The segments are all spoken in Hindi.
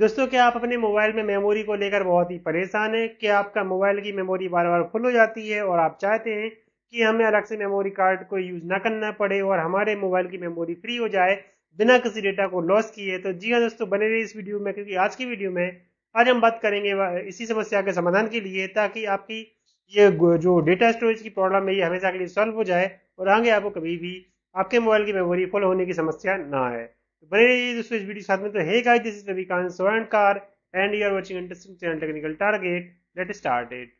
दोस्तों क्या आप अपने मोबाइल में मेमोरी को लेकर बहुत ही परेशान हैं कि आपका मोबाइल की मेमोरी बार बार फुल हो जाती है और आप चाहते हैं कि हमें अलग से मेमोरी कार्ड को यूज़ ना करना पड़े और हमारे मोबाइल की मेमोरी फ्री हो जाए बिना किसी डेटा को लॉस किए तो जी हाँ दोस्तों बने रही इस वीडियो में क्योंकि आज की वीडियो में आज हम बात करेंगे इसी समस्या के समाधान के लिए ताकि आपकी ये जो डेटा स्टोरेज की प्रॉब्लम है ये हमेशा के लिए सॉल्व हो जाए और आगे आपको कभी भी आपके मोबाइल की मेमोरी फुल होने की समस्या ना आए तो बने रहिए दोस्तों इस वीडियो के साथ में तो hey guys this is Ravikant Swarnkar and you are watching interesting channel technical target let start it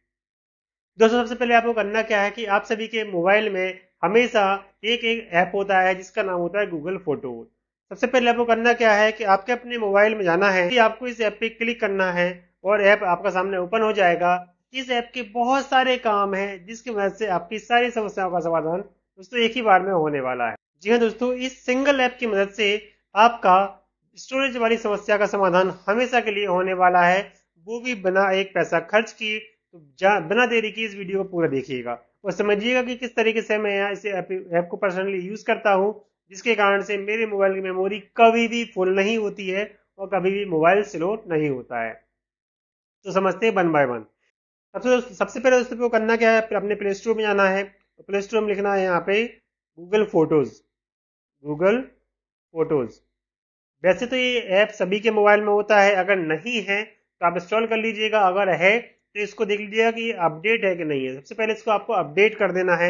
दोस्तों सबसे पहले आपको करना क्या है कि आप सभी के मोबाइल में हमेशा एक एक ऐप होता है जिसका नाम होता है गूगल फोटो सबसे पहले आपको करना क्या है कि आपके अपने मोबाइल में जाना है कि आपको इस ऐप पे क्लिक करना है और ऐप आपका सामने ओपन हो जाएगा इस ऐप के बहुत सारे काम हैं जिसकी मदद से आपकी सारी समस्याओं का समाधान दोस्तों एक ही बार में होने वाला है जी हाँ दोस्तों इस सिंगल ऐप की मदद से आपका स्टोरेज वाली समस्या का समाधान हमेशा के लिए होने वाला है वो भी बिना एक पैसा खर्च किए तो बिना देरी की इस वीडियो को पूरा देखिएगा और समझिएगा कि किस तरीके से मैं यहाँ इस ऐप को पर्सनली यूज़ करता हूँ जिसके कारण से मेरे मोबाइल की मेमोरी कभी भी फुल नहीं होती है और कभी भी मोबाइल स्लो नहीं होता है तो समझते हैं वन बाय वन सबसे सबसे पहले उसको करना क्या है अपने प्ले स्टोर में जाना है प्ले स्टोर में लिखना है यहाँ पे गूगल फोटोज़ गूगल फोटोज वैसे तो ये ऐप सभी के मोबाइल में होता है अगर नहीं है तो आप इंस्टॉल कर लीजिएगा अगर है तो इसको देख लीजिएगा कि अपडेट है कि नहीं है सबसे पहले इसको आपको अपडेट कर देना है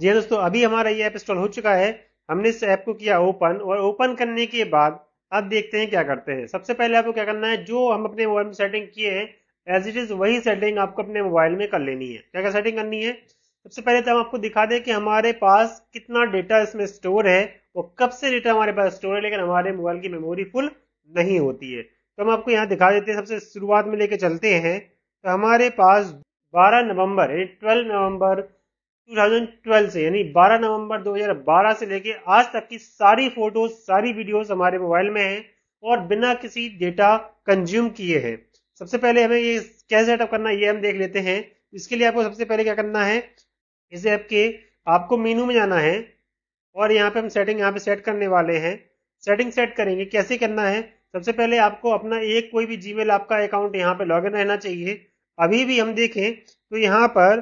जी हाँ दोस्तों अभी हमारा ये ऐप इंस्टॉल हो चुका है हमने इस ऐप को किया ओपन और ओपन करने के बाद अब देखते हैं क्या करते हैं सबसे पहले आपको क्या करना है जो हम अपने मोबाइल में सेटिंग किए हैं एज इट इज वही सेटिंग आपको अपने मोबाइल में कर लेनी है क्या क्या सेटिंग करनी है सबसे पहले तो हम आपको दिखा दें कि हमारे पास कितना डेटा इसमें स्टोर है वो तो कब से डेटा हमारे पास स्टोर है लेकिन हमारे मोबाइल की मेमोरी फुल नहीं होती है तो हम आपको यहाँ दिखा देते हैं सबसे शुरुआत में लेके चलते हैं तो हमारे पास 12 नवंबर यानी 12 नवंबर 2012 से यानी 12 नवंबर 2012 से लेके आज तक की सारी फोटोज सारी वीडियोज हमारे मोबाइल में है और बिना किसी डेटा कंज्यूम किए हैं सबसे पहले हमें ये कैसे सेटअप करना ये हम देख लेते हैं इसके लिए आपको सबसे पहले क्या करना है इस ऐप के आपको मीनू में जाना है और यहाँ पे हम सेटिंग यहाँ पे सेट करने वाले हैं सेटिंग सेट करेंगे कैसे करना है सबसे पहले आपको अपना एक कोई भी जीमेल आपका अकाउंट यहाँ पे लॉगिन रहना चाहिए अभी भी हम देखें तो यहाँ पर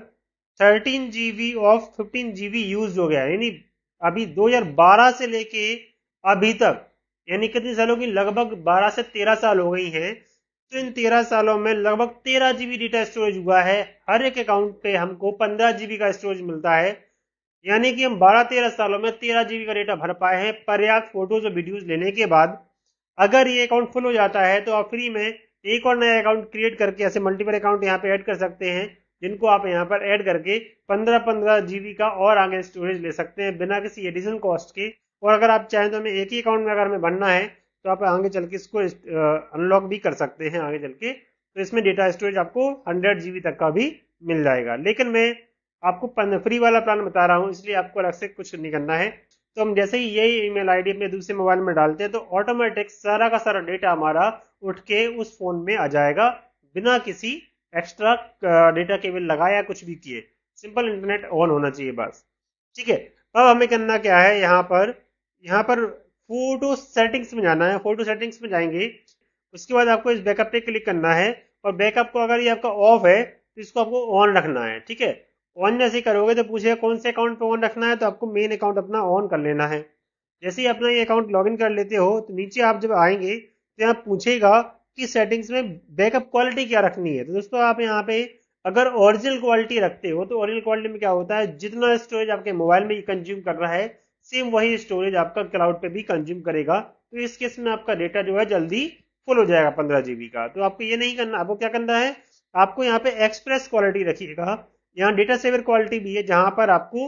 thirteen GB of fifteen GB use हो गया यानी अभी 2012 से लेके अभी तक यानी कितने सालों की लगभग 12 से 13 साल हो गई हैं तो इन 13 सालों में लगभग 13 जीबी डेटा स्टोरेज हुआ है हर एक अकाउंट पे हमको 15 जीबी का स्टोरेज मिलता है यानी कि हम 12-13 सालों में 13 जीबी का डेटा भर पाए हैं पर्याप्त फोटोज और वीडियोज लेने के बाद अगर ये अकाउंट फुल हो जाता है तो आप फ्री में एक और नया अकाउंट क्रिएट करके ऐसे मल्टीपल अकाउंट यहाँ पे ऐड कर सकते हैं जिनको आप यहाँ पर ऐड करके 15-15 जीबी का और आगे स्टोरेज ले सकते हैं बिना किसी एडिशनल कॉस्ट के और अगर आप चाहें तो हमें एक ही अकाउंट में अगर हमें भरना है तो आप आगे चल के इसको अनलॉक भी कर सकते हैं आगे चल के तो इसमें डेटा स्टोरेज आपको हंड्रेड जीबी तक का भी मिल जाएगा लेकिन मैं आपको फ्री वाला प्लान बता रहा हूँ इसलिए आपको अलग से कुछ नहीं करना है तो हम जैसे ही यही ईमेल आईडी अपने दूसरे मोबाइल में डालते हैं तो ऑटोमेटिक सारा का सारा डेटा हमारा उठ के उस फोन में आ जाएगा बिना किसी एक्स्ट्रा डेटा केबल लगाया कुछ भी किए सिंपल इंटरनेट ऑन होना चाहिए बस ठीक है अब हमें करना क्या है यहाँ पर यहाँ पर फोटो सेटिंग्स में जाना है फोटो सेटिंग्स में जाएंगे उसके बाद आपको इस बैकअप पे क्लिक करना है और बैकअप को अगर ये आपका ऑफ है तो इसको आपको ऑन रखना है ठीक है ऑन जैसे करोगे तो पूछेगा कौन से अकाउंट पे ऑन रखना है तो आपको मेन अकाउंट अपना ऑन कर लेना है जैसे ही अपना ये अकाउंट लॉगिन कर लेते हो तो नीचे आप जब आएंगे तो यहाँ पूछेगा कि सेटिंग्स में बैकअप क्वालिटी क्या रखनी है तो दोस्तों आप यहाँ पे अगर ओरिजिनल क्वालिटी रखते हो तो ओरिजिनल क्वालिटी में क्या होता है जितना स्टोरेज आपके मोबाइल में कंज्यूम कर रहा है सेम वही स्टोरेज आपका क्लाउड पे भी कंज्यूम करेगा तो इस केस में आपका डेटा जो है जल्दी फुल हो जाएगा पंद्रह जीबी का तो आपको ये नहीं करना आपको क्या करना है आपको यहाँ पे एक्सप्रेस क्वालिटी रखिएगा यहाँ डेटा सेवर क्वालिटी भी है जहाँ पर आपको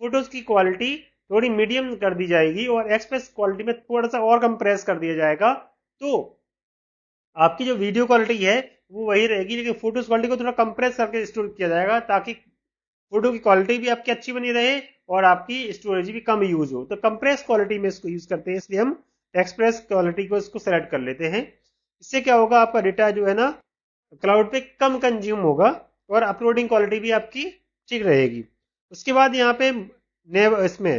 फोटोज की क्वालिटी थोड़ी मीडियम कर दी जाएगी और एक्सप्रेस क्वालिटी में थोड़ा सा और कंप्रेस कर दिया जाएगा तो आपकी जो वीडियो क्वालिटी है वो वही रहेगी लेकिन फोटोज क्वालिटी को थोड़ा कंप्रेस करके स्टोर किया जाएगा ताकि फोटो की क्वालिटी भी आपकी अच्छी बनी रहे और आपकी स्टोरेज भी कम यूज हो तो कंप्रेस क्वालिटी में इसको यूज करते हैं इसलिए हम एक्सप्रेस क्वालिटी को इसको सेलेक्ट कर लेते हैं इससे क्या होगा आपका डेटा जो है ना क्लाउड पे कम कंज्यूम होगा और अपलोडिंग क्वालिटी भी आपकी ठीक रहेगी उसके बाद यहाँ पे इसमें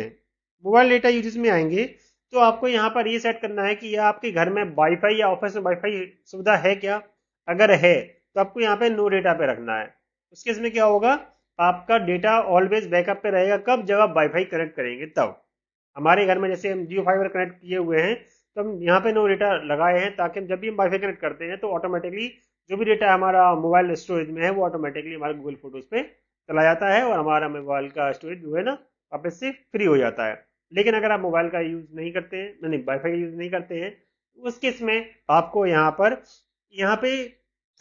मोबाइल डेटा यूजेस में आएंगे तो आपको यहाँ पर ये सेट करना है कि यह आपके घर में वाईफाई या ऑफिस में वाईफाई सुविधा है क्या अगर है तो आपको यहाँ पे नो डेटा पे रखना है उसके इसमें क्या होगा आपका डेटा ऑलवेज बैकअप पे रहेगा कब जब आप वाईफाई कनेक्ट करेंगे तब हमारे घर में जैसे हम जियो फाइबर कनेक्ट किए हुए हैं तो हम यहाँ पे नो डेटा लगाए हैं ताकि जब भी हम वाईफाई कनेक्ट करते हैं तो ऑटोमेटिकली जो भी डेटा हमारा मोबाइल स्टोरेज में है वो ऑटोमेटिकली हमारे गूगल फोटोज पे चला जाता है और हमारा मोबाइल का स्टोरेज जो है ना वापस से फ्री हो जाता है लेकिन अगर आप मोबाइल का यूज़ नहीं करते हैं यानी वाईफाई यूज़ नहीं करते हैं उस केस में आपको यहाँ पर यहाँ पे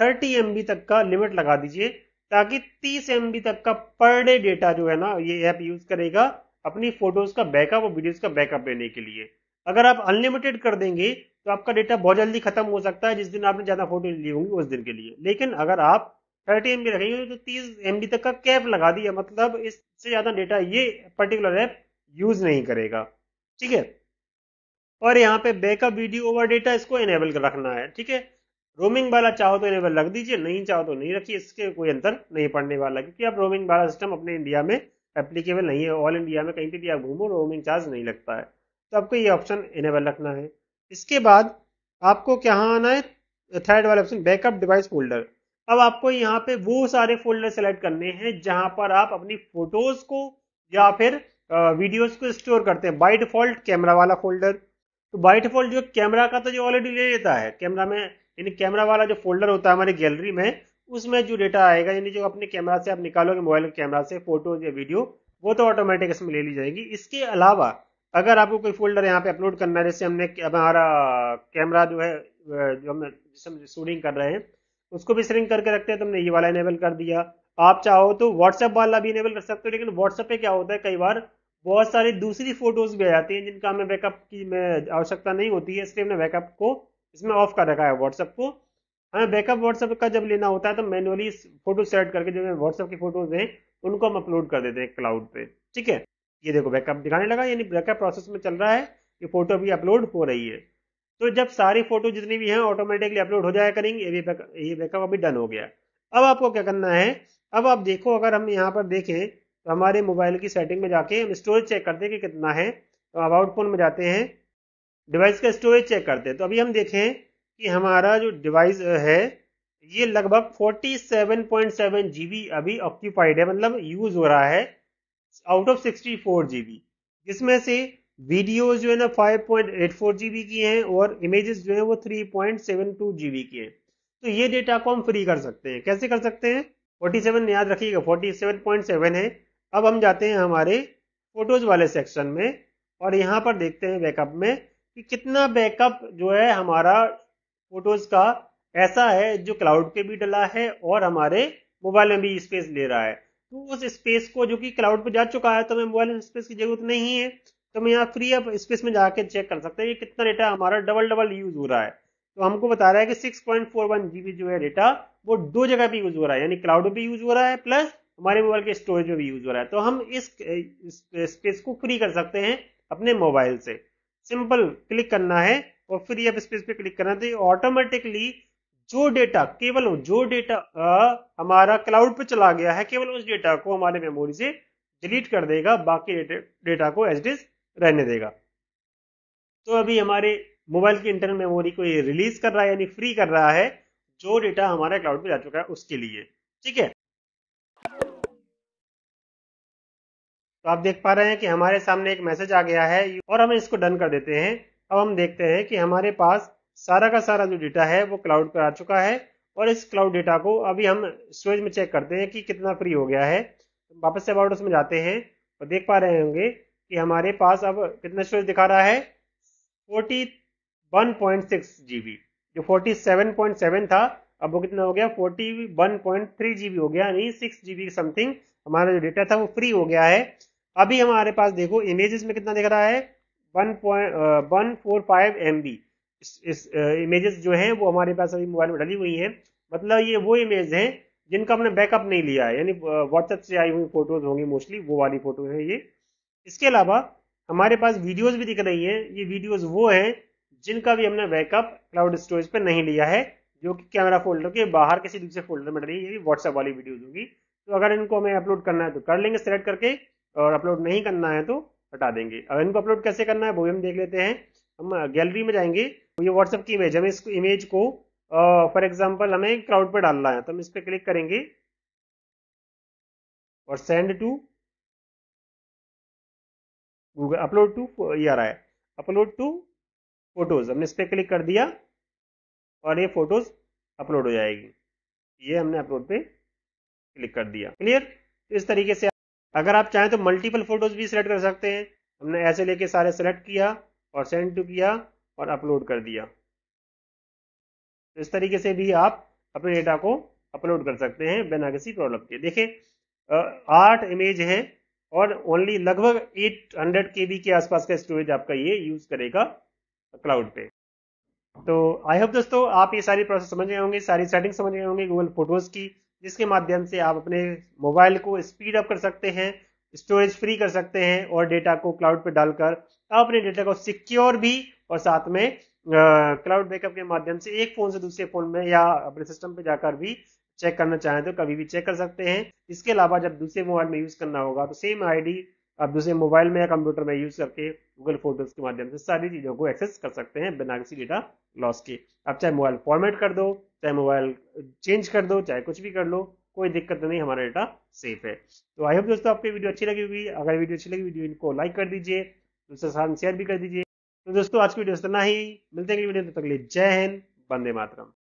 थर्टी एम तक का लिमिट लगा दीजिए ताकि तीस एम तक का पर डे डेटा जो है ना ये ऐप यूज़ करेगा अपनी फोटोज़ का बैकअप और वीडियोज़ का बैकअप लेने के लिए अगर आप अनलिमिटेड कर देंगे तो आपका डेटा बहुत जल्दी खत्म हो सकता है जिस दिन आपने ज़्यादा फोटो ली होंगी उस दिन के लिए लेकिन अगर आप थर्टी एम रखेंगे तो तीस एम तक का कैप लगा दिया मतलब इससे ज़्यादा डेटा ये पर्टिकुलर ऐप यूज़ नहीं करेगा ठीक है और यहाँ पे बैकअप वीडियो ओवर डेटा इसको एनेबल कर रखना है ठीक है रोमिंग वाला चाहो तो एनेबल रख दीजिए नहीं चाहो तो नहीं रखिए इसके कोई अंतर नहीं पड़ने वाला क्योंकि आप रोमिंग वाला सिस्टम अपने इंडिया में एप्लीकेबल नहीं है ऑल इंडिया में कहीं पर भी आप घूमो रोमिंग चार्ज नहीं लगता है तो आपको ये ऑप्शन इनेबल रखना है इसके बाद आपको क्या आना है थर्ड वाला ऑप्शन बैकअप डिवाइस फोल्डर अब आपको यहाँ पे वो सारे फोल्डर सेलेक्ट करने हैं जहां पर आप अपनी फोटोज को या फिर वीडियोस को स्टोर करते हैं बाई डिफॉल्ट कैमरा वाला फोल्डर तो बाई डिफॉल्ट जो कैमरा का तो जो ऑलरेडी ले लेता है कैमरा में यानी कैमरा वाला जो फोल्डर होता है हमारी गैलरी में उसमें जो डेटा आएगा यानी जो अपने कैमरा से आप निकालोगे मोबाइल कैमरा से फोटोज या वीडियो वो तो ऑटोमेटिक इसमें ले ली जाएगी इसके अलावा अगर आपको कोई फोल्डर यहाँ पे अपलोड करना है जैसे हमने हमारा कैमरा जो है जो हम जिसमें शूटिंग कर रहे हैं उसको भी श्रिंक करके रखते हैं तो हमने ये वाला इनेबल कर दिया आप चाहो तो व्हाट्सएप वाला भी इनेबल कर सकते हो लेकिन व्हाट्सएप पे क्या होता है कई बार बहुत सारी दूसरी फोटोज भी आ जाती हैं जिनका हमें बैकअप की आवश्यकता नहीं होती है इसलिए हमने बैकअप को इसमें ऑफ कर रखा है व्हाट्सएप को हमें बैकअप व्हाट्सएप का जब लेना होता है तो मैनुअली फोटो सेलेक्ट करके जो व्हाट्सएप की फोटोज हैं उनको हम अपलोड कर देते हैं क्लाउड पे ठीक है ये देखो बैकअप दिखाने लगा यानी बैकअप प्रोसेस में चल रहा है ये फोटो भी अपलोड हो रही है तो जब सारी फोटो जितनी भी हैं ऑटोमेटिकली अपलोड हो जाया करेंगे ये बैकअप अभी डन हो गया अब आपको क्या करना है अब आप देखो अगर हम यहाँ पर देखें तो हमारे मोबाइल की सेटिंग में जाके हम स्टोरेज चेक करते हैं कि कितना है तो अबाउट फोन में जाते हैं डिवाइस का स्टोरेज चेक करते हैं तो अभी हम देखें कि हमारा जो डिवाइस है ये लगभग 47.7 जीबी अभी ऑक्यूपाइड है मतलब यूज हो रहा है आउट ऑफ 64 जीबी जिसमें से वीडियो जो है ना 5.84 जीबी की हैं और इमेजेस जो है वो 3.72 जीबी की हैं तो ये डेटा को हम फ्री कर सकते हैं कैसे कर सकते हैं 47 याद रखिएगा 47.7 है अब हम जाते हैं हमारे फोटोज वाले सेक्शन में और यहाँ पर देखते हैं बैकअप में कि कितना बैकअप जो है हमारा फोटोज का ऐसा है जो क्लाउड पे भी डला है और हमारे मोबाइल में भी स्पेस ले रहा है तो उस स्पेस को जो कि क्लाउड पे जा चुका है तो हमें मोबाइल स्पेस की जरूरत नहीं है तो हम यहाँ फ्री अब स्पेस में जाके चेक कर सकते हैं कितना डेटा हमारा डबल डबल यूज हो रहा है तो हमको बता रहा है कि 6.41 जीबी जो है डेटा वो दो जगह पे यूज हो रहा है यानी क्लाउड पे यूज हो रहा है प्लस हमारे मोबाइल के स्टोरेज में भी यूज हो रहा है तो हम इस स्पेस को फ्री कर सकते हैं अपने मोबाइल से सिंपल क्लिक करना है और फ्री अप स्पेस पे क्लिक करना तो तो ऑटोमेटिकली जो डेटा केवल जो डेटा हमारा क्लाउड पे चला गया है केवल उस डेटा को हमारे मेमोरी से डिलीट कर देगा बाकी डेटा को एच रहने देगा तो अभी हमारे मोबाइल की इंटरनल मेमोरी को ये रिलीज कर रहा है यानी फ्री कर रहा है जो डेटा हमारे क्लाउड पे जा चुका है उसके लिए ठीक है तो आप देख पा रहे हैं कि हमारे सामने एक मैसेज आ गया है और हम इसको डन कर देते हैं अब हम देखते हैं कि हमारे पास सारा का सारा जो डेटा है वो क्लाउड पर आ चुका है और इस क्लाउड डेटा को अभी हम स्टोरेज में चेक करते हैं कि कितना फ्री हो गया है वापस से अबाउट उसमें जाते हैं और देख पा रहे होंगे कि हमारे पास अब कितना स्टोरेज दिखा रहा है 41.6 जीबी जो 47.7 था अब वो कितना हो गया 41.3 जीबी हो गया यानी सिक्स जीबी समथिंग हमारा जो डेटा था वो फ्री हो गया है अभी हमारे पास देखो इमेजेस में कितना दिख रहा है one point one four five M B इस, इमेजेस जो हैं वो हमारे पास अभी मोबाइल में डली हुई हैं मतलब ये वो इमेज हैं जिनका हमने बैकअप नहीं लिया है यानी व्हाट्सएप से आई हुई फोटोज होंगी मोस्टली वो वाली फोटो है ये इसके अलावा हमारे पास वीडियोज भी दिख रही है ये वीडियोज वो है जिनका भी हमने बैकअप क्लाउड स्टोरेज पर नहीं लिया है जो कि कैमरा फोल्डर के बाहर किसी दूसरे फोल्डर में डली ये व्हाट्सएप वाली वीडियोज होगी तो अगर इनको हमें अपलोड करना है तो कर लेंगे सेलेक्ट करके और अपलोड नहीं करना है तो हटा देंगे अब इनको अपलोड कैसे करना है वो भी हम देख लेते हैं हम गैलरी में जाएंगे ये व्हाट्सएप की इमेज हमें इस इमेज को फॉर एग्जाम्पल हमें क्राउड पर डालना है तो हम इस पर क्लिक करेंगे और send to Google upload to ये आ रहा है अपलोड टू फोटोज हमने इस पर क्लिक कर दिया और ये फोटोज अपलोड हो जाएगी ये हमने अपलोड पे क्लिक कर दिया क्लियर तो इस तरीके से अगर आप चाहें तो मल्टीपल फोटोज भी सिलेक्ट कर सकते हैं हमने ऐसे लेके सारे सेलेक्ट किया और सेंड टू किया और अपलोड कर दिया तो इस तरीके से भी आप अपने डेटा को अपलोड कर सकते हैं बिना किसी प्रॉब्लम के देखें आठ इमेज हैं और ओनली लगभग 800 हंड्रेड के बी के आसपास का स्टोरेज आपका ये यूज करेगा क्लाउड पे तो आई होप दोस्तों आप ये सारी प्रोसेस समझ गए होंगे सारी सेटिंग समझ गए होंगे गूगल फोटोज की जिसके माध्यम से आप अपने मोबाइल को स्पीड अप कर सकते हैं स्टोरेज फ्री कर सकते हैं और डेटा को क्लाउड पर डालकर आप अपने डेटा को सिक्योर भी और साथ में क्लाउड बैकअप के माध्यम से एक फोन से दूसरे फोन में या अपने सिस्टम पे जाकर भी चेक करना चाहें तो कभी भी चेक कर सकते हैं इसके अलावा जब दूसरे मोबाइल में यूज करना होगा तो सेम आईडी आप दूसरे मोबाइल में या कंप्यूटर में यूज करके गूगल फोटोज के माध्यम से सारी चीजों को एक्सेस कर सकते हैं बिना किसी डेटा लॉस के आप चाहे मोबाइल फॉर्मेट कर दो चाहे मोबाइल चेंज कर दो चाहे कुछ भी कर लो कोई दिक्कत नहीं हमारा डेटा सेफ है तो आई होप दोस्तों आपकी वीडियो अच्छी लगी होगी अगर वीडियो अच्छी लगी वीडियो इनको लाइक कर दीजिए दूसरे साथ शेयर भी कर दीजिए तो दोस्तों आज की वीडियो इतना ही मिलते हैं अगली वीडियो तो तक लिए जय हिंद वंदे मातरम